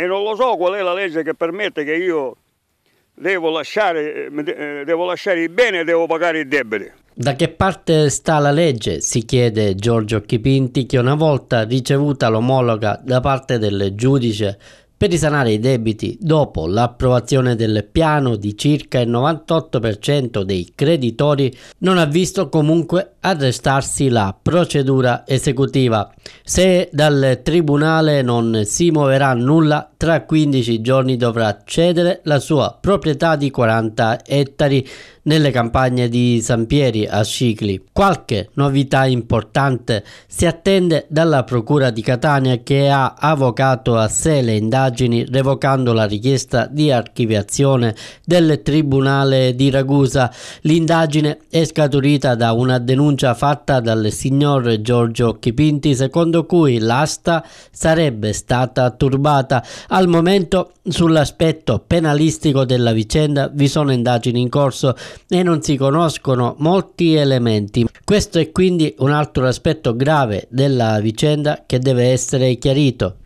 e non lo so qual è la legge che permette che io devo lasciare, eh, eh, devo lasciare il bene e devo pagare il debito. Da che parte sta la legge? si chiede Giorgio Chipinti che una volta ricevuta l'omologa da parte del giudice per risanare i debiti dopo l'approvazione del piano di circa il 98% dei creditori non ha visto comunque arrestarsi la procedura esecutiva. Se dal tribunale non si muoverà nulla, tra 15 giorni dovrà cedere la sua proprietà di 40 ettari nelle campagne di San Pieri a Scicli. Qualche novità importante si attende dalla Procura di Catania che ha avvocato a sé le indagini revocando la richiesta di archiviazione del Tribunale di Ragusa. L'indagine è scaturita da una denuncia fatta dal signor Giorgio Chipinti secondo secondo cui l'asta sarebbe stata turbata. Al momento sull'aspetto penalistico della vicenda vi sono indagini in corso e non si conoscono molti elementi. Questo è quindi un altro aspetto grave della vicenda che deve essere chiarito.